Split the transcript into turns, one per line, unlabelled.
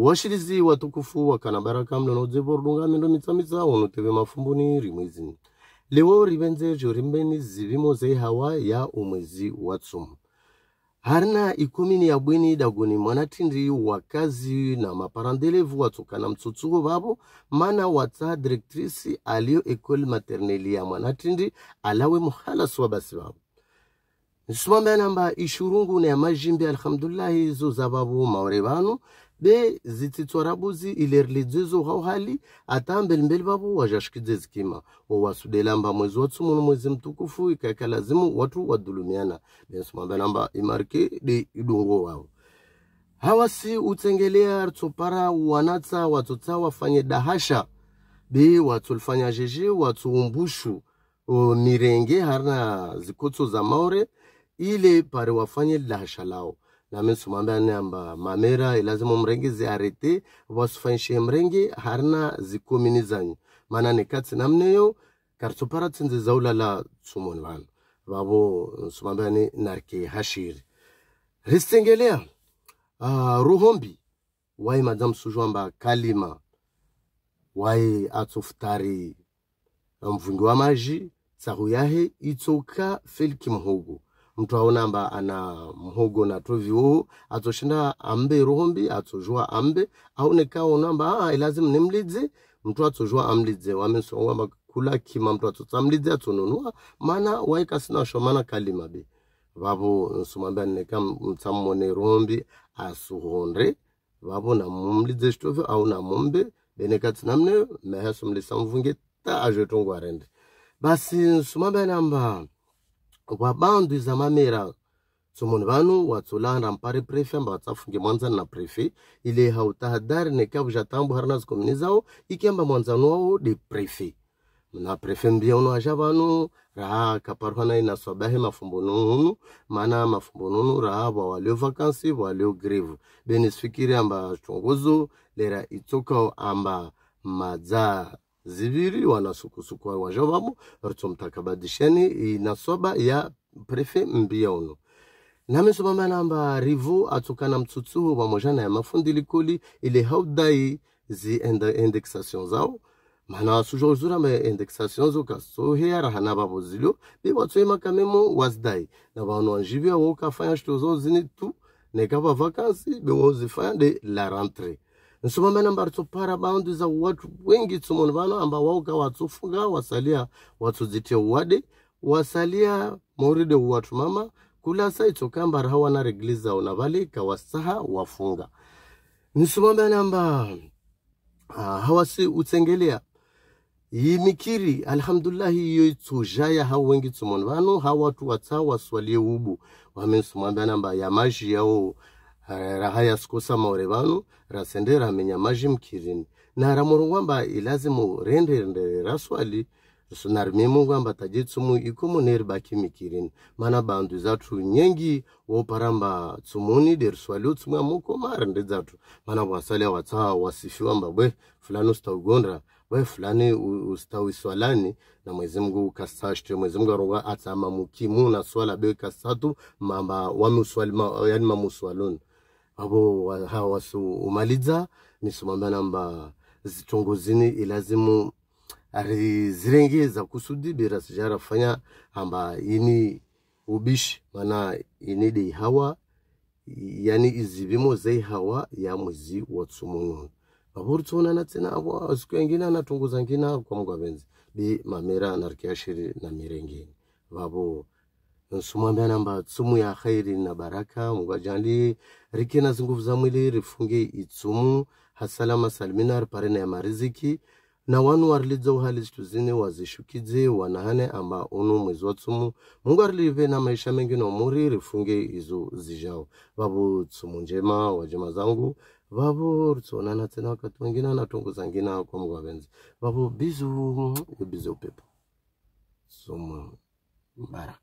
washirizi watukufu wakana baraka mlonoze vorunga mendo mitsamitsao mafumbuni rimwezi leo lewo rivenzejo rimbeni zivimo zeihawa ya umwezi wa tsumu harina ikomini ya bwini dagoni mwanatindi wakazi na maparandelevu watsokana mtsotsuko vavo mana watsa direktrisi aliyo ecole materneli ya mwanatindi alawe muhalasi wa basi vavo zisombenamba ishurungune ya majimbi alhamdulillahi izo zababu maurebanu be zititsorabuzi ilerilidzizo hauhali ata mbelimbeli babo wajashikidze zikima wowasudelamba mwezi watsumunu mwezi mtukufu ikaka lazimu watu wadulumiana wadhulumiana bensumambenamba imarke de idungo wao hawasi utsengelea tsopara wanatsa watsotsa wafanye dahasha be watsolfanya jeje watsuumbushu mirenge harina zikotso za maore ile pale wafanye lasha lao nami sumwambia namba mamera ilazima mrengi ziarete wasufanyishe mrengi harina zikomini zanyu maana nikatsi namneyo kartsopara tsinze zaulala tsumoni vanhu vavo sumwambia ni narke hashiri risengelea uh, ruhombi wai madam sujwamba kalima wai atsofutari mvungi wa maji tsaru yahe itsoka feliki mhogo mtu aunamba ana mhugo na tuvi uhu atsoshinda ambe iruhumbi atsojua ambe auneka unamba ah, lazima nimlidze mtu atsojua amlidze wamensoamba kula kima mtu atsotsa mlidze atsonunua mana waika sina shomana kalima be vavo nsumwambia nneka mtsammone iruhumbi asuhonre vavo namumlidze xitovi au namumbe beneka tsinamne meheso mlisa mvunge ta basi nsumwambia namba vabandwiza mamera tsomoni vano watsolana mpari prefe amba watsafunge mwanzani na prefe ile hautahadari nekiavo ja tambo hari nazo komini zao ikiamba mwanzano wao de prefe na prefe mbiauno aja vano raha kaparuha naye na swabahe mafumbonuhunu maana mafumbonuhunu raha vawalio vakansi vawalio greve benisifikiri amba chongozo lera itsokao amba madza ziviri wanasukusukwa wajovamo ritomtakabadisheni inasoba ya prefe mbiono namesomama namba rivu atukana mtsutsuhu mojana ya mafundi likuli ili haudai zi indexation zao mana wasuzhozura ma indexation zo kasoheya rahana vavo zilio bivatsoema kamemo wazidai na vanhu wanjivia wokafanya shito zao zini tu nekava vakansi bewozifanya de la rentrée nsomamene ambari tsopara bandu za watu wengi tsomoni vano amba wauka watsofunga wasalia watsodzite uwade wasalia mauride uwatu mama kulasa itsoka ambari hawana regli zao na vale kawasaha wafunga nsomamene amba uh, hawasi utsengelea yimikiri alhamdulillahi iyo itsujaya hao wengi tsomoni vano hawatu watsa waswalie ubu wamensomambe namba ya maji yao rahaya rahayasikosa maorevanu rasende hamenya maji mkirini na naramuru ngwamba ilazimu renderendere raswali sunarimimu wamba tajitsumu ikumu neribaki mikirini mana bandu zatu nyengi woparamba tsumuni deriswali utsumwa mukomari zatu mana wasalia watsaa wasifiwa mba bwe fulani usitaugondra we fulani ustawiswalani na mwezi mngu kasashte mwezi mngu aronga atsama mukimu na swala be kasatu mamba wamuswali ma, yani mamuswaluni abo hawa umaliza nisomamba namba zini ilazimu ari za kusudi bira sijara fanya amba ini ubishi mana inide hawa yani izibimo zai hawa ya mwezi watsumunu tuona na tena abo asiku engine anatongoza ngina kwa benzi bi mamera narkiashiri na mirengeni babo sumwambia namba tsumu ya khairi na baraka mungu ajali riki na zinguvu za mwili rifunge itsumu hasalama salimina ripare na ya mariziki na wanu warilidza uhali zituzine wazishukidze wanahane amba unu mwezi wa tsumu mungu arilive na maisha mengi na umuri rifunge izo zijao vavu tsumu njema wajema zangu vavu ritsonana tena wakati wengine na tongo zangina kwa mungu avenzi vavu bizu bizu pepo tsumu mbaraka